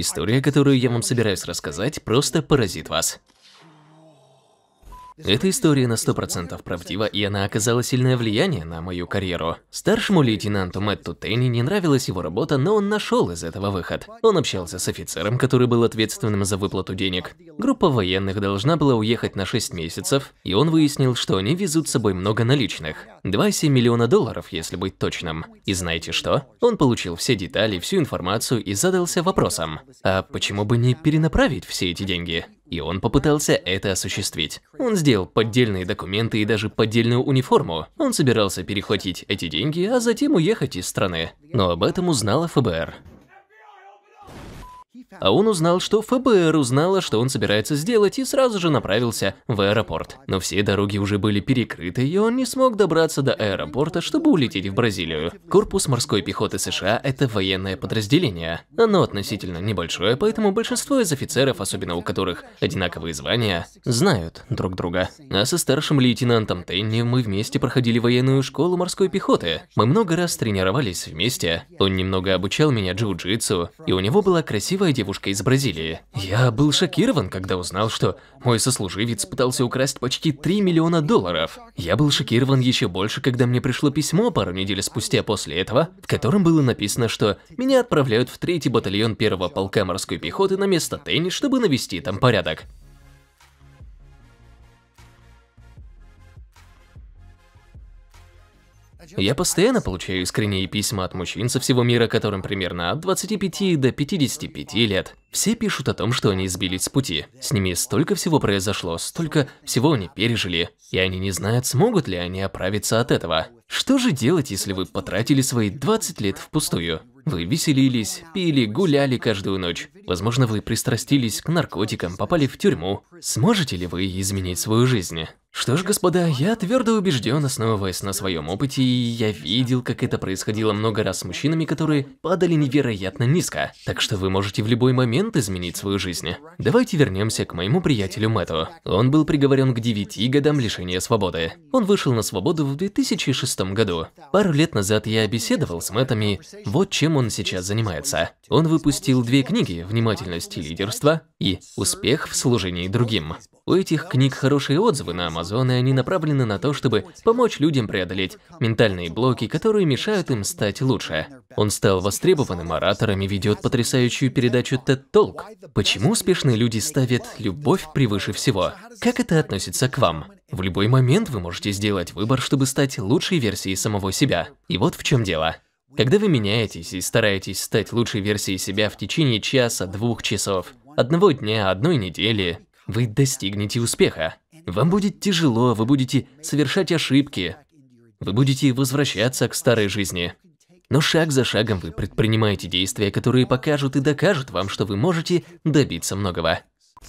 История, которую я вам собираюсь рассказать, просто поразит вас. Эта история на 100% правдива, и она оказала сильное влияние на мою карьеру. Старшему лейтенанту Мэтту Тенни не нравилась его работа, но он нашел из этого выход. Он общался с офицером, который был ответственным за выплату денег. Группа военных должна была уехать на 6 месяцев, и он выяснил, что они везут с собой много наличных. 2,7 миллиона долларов, если быть точным. И знаете что? Он получил все детали, всю информацию и задался вопросом, а почему бы не перенаправить все эти деньги? И он попытался это осуществить. Он сделал поддельные документы и даже поддельную униформу. Он собирался перехватить эти деньги, а затем уехать из страны. Но об этом узнала ФБР. А он узнал, что ФБР узнала, что он собирается сделать, и сразу же направился в аэропорт. Но все дороги уже были перекрыты, и он не смог добраться до аэропорта, чтобы улететь в Бразилию. Корпус морской пехоты США – это военное подразделение. Оно относительно небольшое, поэтому большинство из офицеров, особенно у которых одинаковые звания, знают друг друга. А со старшим лейтенантом Тенни мы вместе проходили военную школу морской пехоты. Мы много раз тренировались вместе. Он немного обучал меня джиу-джитсу, и у него была красивая девушка из Бразилии. Я был шокирован, когда узнал, что мой сослуживец пытался украсть почти 3 миллиона долларов. Я был шокирован еще больше, когда мне пришло письмо пару недель спустя после этого, в котором было написано, что меня отправляют в третий батальон первого полка морской пехоты на место Тенни, чтобы навести там порядок. Я постоянно получаю искренние письма от мужчин со всего мира, которым примерно от 25 до 55 лет. Все пишут о том, что они сбились с пути. С ними столько всего произошло, столько всего они пережили, и они не знают, смогут ли они оправиться от этого. Что же делать, если вы потратили свои 20 лет впустую? Вы веселились, пили, гуляли каждую ночь. Возможно, вы пристрастились к наркотикам, попали в тюрьму. Сможете ли вы изменить свою жизнь? Что ж, господа, я твердо убежден, основываясь на своем опыте, и я видел, как это происходило много раз с мужчинами, которые падали невероятно низко. Так что вы можете в любой момент изменить свою жизнь. Давайте вернемся к моему приятелю Мэтту. Он был приговорен к 9 годам лишения свободы. Он вышел на свободу в 2006 году. Пару лет назад я беседовал с Мэттом и вот чем он сейчас занимается. Он выпустил две книги, в внимательность и лидерство, и успех в служении другим. У этих книг хорошие отзывы на Амазон, и они направлены на то, чтобы помочь людям преодолеть ментальные блоки, которые мешают им стать лучше. Он стал востребованным оратором и ведет потрясающую передачу TED Talk. Почему успешные люди ставят любовь превыше всего? Как это относится к вам? В любой момент вы можете сделать выбор, чтобы стать лучшей версией самого себя. И вот в чем дело. Когда вы меняетесь и стараетесь стать лучшей версией себя в течение часа, двух часов, одного дня, одной недели, вы достигнете успеха. Вам будет тяжело, вы будете совершать ошибки, вы будете возвращаться к старой жизни. Но шаг за шагом вы предпринимаете действия, которые покажут и докажут вам, что вы можете добиться многого.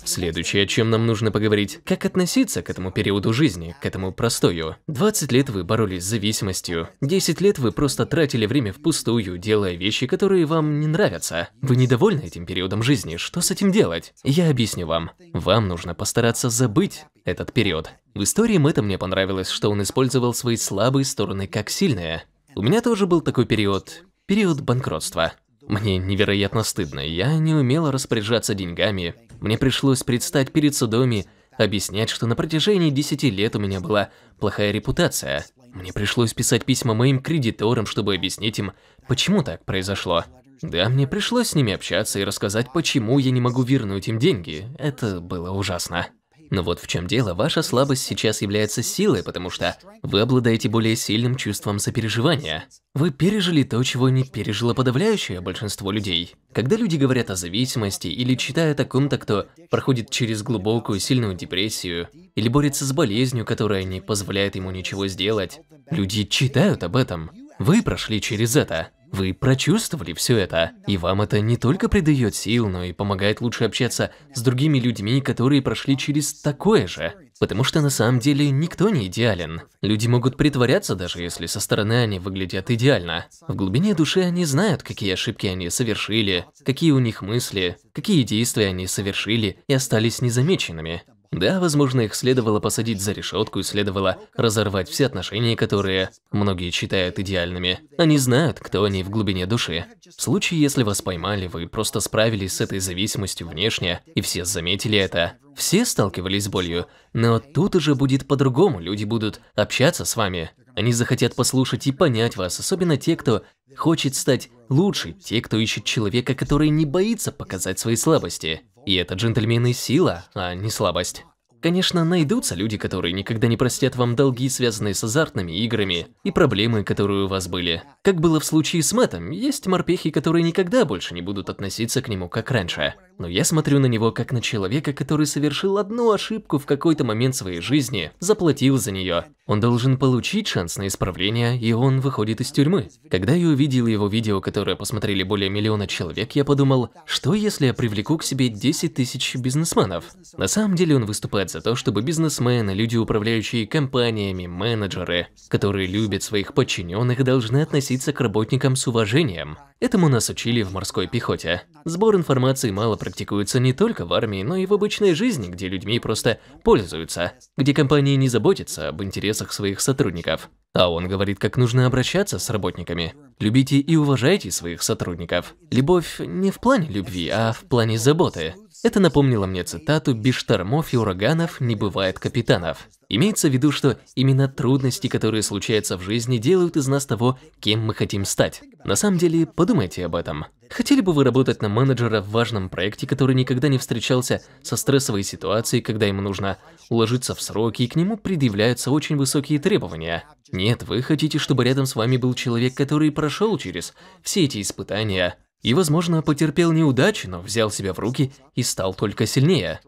Следующее, о чем нам нужно поговорить, как относиться к этому периоду жизни, к этому простою. 20 лет вы боролись с зависимостью, 10 лет вы просто тратили время впустую, делая вещи, которые вам не нравятся. Вы недовольны этим периодом жизни, что с этим делать? Я объясню вам. Вам нужно постараться забыть этот период. В истории Мэтта мне понравилось, что он использовал свои слабые стороны как сильные. У меня тоже был такой период, период банкротства. Мне невероятно стыдно, я не умела распоряжаться деньгами, мне пришлось предстать перед судами, объяснять, что на протяжении 10 лет у меня была плохая репутация. Мне пришлось писать письма моим кредиторам, чтобы объяснить им, почему так произошло. Да, мне пришлось с ними общаться и рассказать, почему я не могу вернуть им деньги. Это было ужасно. Но вот в чем дело, ваша слабость сейчас является силой, потому что вы обладаете более сильным чувством сопереживания. Вы пережили то, чего не пережило подавляющее большинство людей. Когда люди говорят о зависимости или читают о ком-то, кто проходит через глубокую сильную депрессию, или борется с болезнью, которая не позволяет ему ничего сделать, люди читают об этом. Вы прошли через это. Вы прочувствовали все это, и вам это не только придает сил, но и помогает лучше общаться с другими людьми, которые прошли через такое же. Потому что на самом деле никто не идеален. Люди могут притворяться, даже если со стороны они выглядят идеально. В глубине души они знают, какие ошибки они совершили, какие у них мысли, какие действия они совершили и остались незамеченными. Да, возможно, их следовало посадить за решетку и следовало разорвать все отношения, которые многие считают идеальными. Они знают, кто они в глубине души. В случае, если вас поймали, вы просто справились с этой зависимостью внешне, и все заметили это. Все сталкивались с болью, но тут уже будет по-другому, люди будут общаться с вами. Они захотят послушать и понять вас, особенно те, кто хочет стать лучше, те, кто ищет человека, который не боится показать свои слабости. И это, джентльмены, сила, а не слабость. Конечно, найдутся люди, которые никогда не простят вам долги, связанные с азартными играми, и проблемы, которые у вас были. Как было в случае с Мэттом, есть морпехи, которые никогда больше не будут относиться к нему как раньше но я смотрю на него как на человека, который совершил одну ошибку в какой-то момент своей жизни, заплатил за нее. Он должен получить шанс на исправление, и он выходит из тюрьмы. Когда я увидел его видео, которое посмотрели более миллиона человек, я подумал, что если я привлеку к себе 10 тысяч бизнесменов? На самом деле он выступает за то, чтобы бизнесмены, люди, управляющие компаниями, менеджеры, которые любят своих подчиненных, должны относиться к работникам с уважением. Этому нас учили в морской пехоте. Сбор информации мало практикуется не только в армии, но и в обычной жизни, где людьми просто пользуются, где компании не заботятся об интересах своих сотрудников. А он говорит, как нужно обращаться с работниками. Любите и уважайте своих сотрудников. Любовь не в плане любви, а в плане заботы. Это напомнило мне цитату «Без штормов и ураганов не бывает капитанов». Имеется в виду, что именно трудности, которые случаются в жизни, делают из нас того, кем мы хотим стать. На самом деле, подумайте об этом. Хотели бы вы работать на менеджера в важном проекте, который никогда не встречался со стрессовой ситуацией, когда ему нужно уложиться в сроки и к нему предъявляются очень высокие требования? Нет, вы хотите, чтобы рядом с вами был человек, который прошел через все эти испытания и, возможно, потерпел неудачи, но взял себя в руки и стал только сильнее.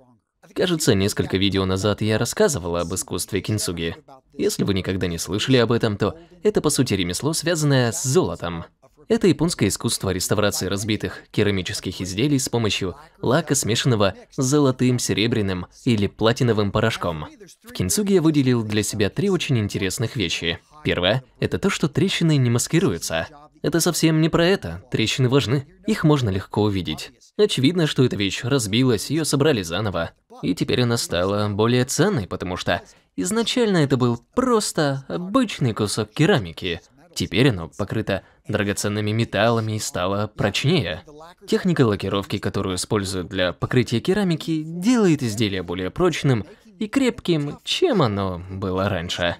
Кажется, несколько видео назад я рассказывала об искусстве кинцуги. Если вы никогда не слышали об этом, то это по сути ремесло, связанное с золотом. Это японское искусство реставрации разбитых керамических изделий с помощью лака, смешанного с золотым, серебряным или платиновым порошком. В кинцуге я выделил для себя три очень интересных вещи. Первое – это то, что трещины не маскируются. Это совсем не про это, трещины важны. Их можно легко увидеть. Очевидно, что эта вещь разбилась, ее собрали заново. И теперь она стала более ценной, потому что изначально это был просто обычный кусок керамики. Теперь оно покрыто драгоценными металлами и стало прочнее. Техника лакировки, которую используют для покрытия керамики, делает изделие более прочным и крепким, чем оно было раньше.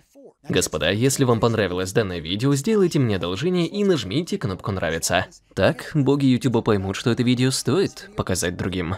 Господа, если вам понравилось данное видео, сделайте мне одолжение и нажмите кнопку «Нравится». Так боги Ютуба поймут, что это видео стоит показать другим.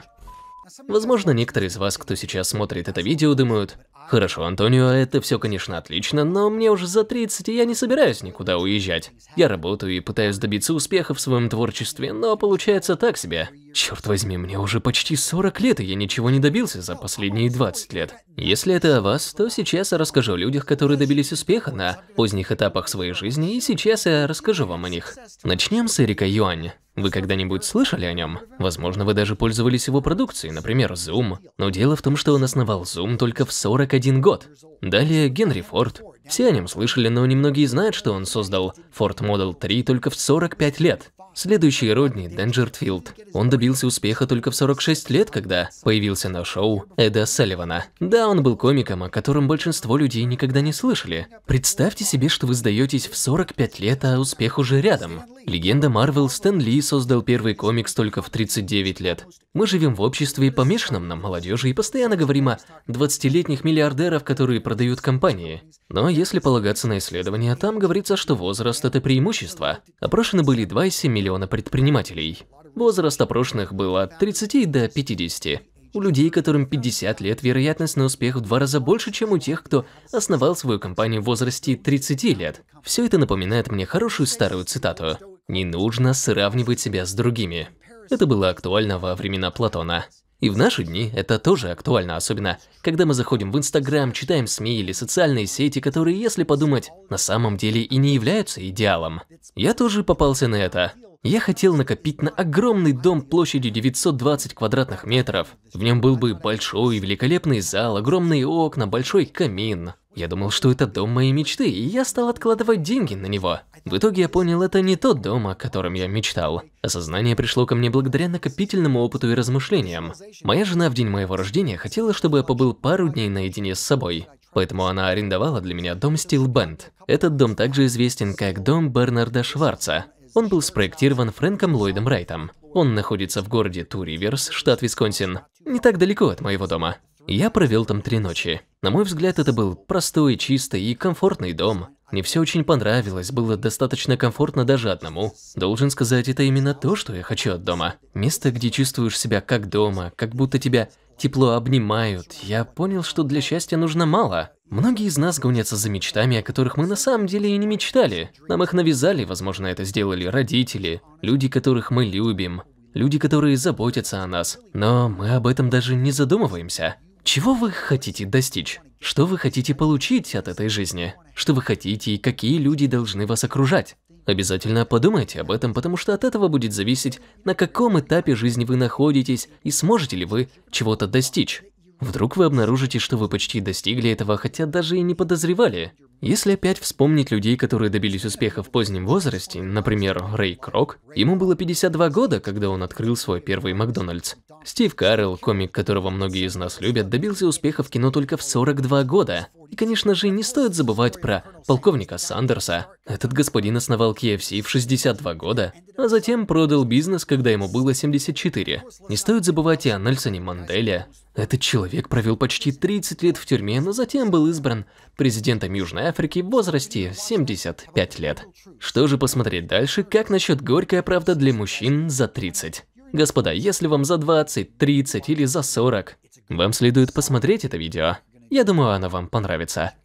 Возможно, некоторые из вас, кто сейчас смотрит это видео, думают, «Хорошо, Антонио, это все, конечно, отлично, но мне уже за 30, и я не собираюсь никуда уезжать. Я работаю и пытаюсь добиться успеха в своем творчестве, но получается так себе. Черт возьми, мне уже почти 40 лет, и я ничего не добился за последние 20 лет. Если это о вас, то сейчас я расскажу о людях, которые добились успеха на поздних этапах своей жизни, и сейчас я расскажу вам о них. Начнем с Эрика Юань. Вы когда-нибудь слышали о нем? Возможно, вы даже пользовались его продукцией, например, Zoom. Но дело в том, что он основал Zoom только в 41 год. Далее Генри Форд. Все о нем слышали, но немногие знают, что он создал Ford Model 3 только в 45 лет. Следующий Родни – Денджертфилд. Он добился успеха только в 46 лет, когда появился на шоу Эда Салливана. Да, он был комиком, о котором большинство людей никогда не слышали. Представьте себе, что вы сдаетесь в 45 лет, а успех уже рядом. Легенда Марвел Стэн Ли создал первый комикс только в 39 лет. Мы живем в обществе, помешанном на молодежи, и постоянно говорим о 20-летних миллиардеров, которые продают компании. Но если полагаться на исследования, там говорится, что возраст – это преимущество. Опрошены были 2,7 миллиона предпринимателей. Возраст опрошенных был от 30 до 50. У людей, которым 50 лет, вероятность на успех в два раза больше, чем у тех, кто основал свою компанию в возрасте 30 лет. Все это напоминает мне хорошую старую цитату. «Не нужно сравнивать себя с другими». Это было актуально во времена Платона. И в наши дни это тоже актуально, особенно когда мы заходим в Инстаграм, читаем СМИ или социальные сети, которые, если подумать, на самом деле и не являются идеалом. Я тоже попался на это. Я хотел накопить на огромный дом площадью 920 квадратных метров. В нем был бы большой, великолепный зал, огромные окна, большой камин. Я думал, что это дом моей мечты, и я стал откладывать деньги на него. В итоге я понял, это не тот дом, о котором я мечтал. Осознание пришло ко мне благодаря накопительному опыту и размышлениям. Моя жена в день моего рождения хотела, чтобы я побыл пару дней наедине с собой. Поэтому она арендовала для меня дом Steel Band. Этот дом также известен как дом Бернарда Шварца. Он был спроектирован Фрэнком Ллойдом Райтом. Он находится в городе Ту-Риверс, штат Висконсин, не так далеко от моего дома. Я провел там три ночи. На мой взгляд, это был простой, чистый и комфортный дом. Мне все очень понравилось, было достаточно комфортно даже одному. Должен сказать, это именно то, что я хочу от дома. Место, где чувствуешь себя как дома, как будто тебя тепло обнимают. Я понял, что для счастья нужно мало. Многие из нас гонятся за мечтами, о которых мы на самом деле и не мечтали. Нам их навязали, возможно, это сделали родители, люди, которых мы любим, люди, которые заботятся о нас. Но мы об этом даже не задумываемся. Чего вы хотите достичь? Что вы хотите получить от этой жизни? Что вы хотите и какие люди должны вас окружать? Обязательно подумайте об этом, потому что от этого будет зависеть, на каком этапе жизни вы находитесь и сможете ли вы чего-то достичь. Вдруг вы обнаружите, что вы почти достигли этого, хотя даже и не подозревали. Если опять вспомнить людей, которые добились успеха в позднем возрасте, например, Рэй Крок, ему было 52 года, когда он открыл свой первый Макдональдс. Стив Карелл, комик, которого многие из нас любят, добился успеха в кино только в 42 года. И, конечно же, не стоит забывать про полковника Сандерса. Этот господин основал KFC в 62 года, а затем продал бизнес, когда ему было 74. Не стоит забывать и о Нельсоне Манделе. Этот человек провел почти 30 лет в тюрьме, но затем был избран президентом Южной Африки в возрасте 75 лет. Что же посмотреть дальше, как насчет «Горькая правда для мужчин за 30»? Господа, если вам за 20, 30 или за 40, вам следует посмотреть это видео. Я думаю, оно вам понравится.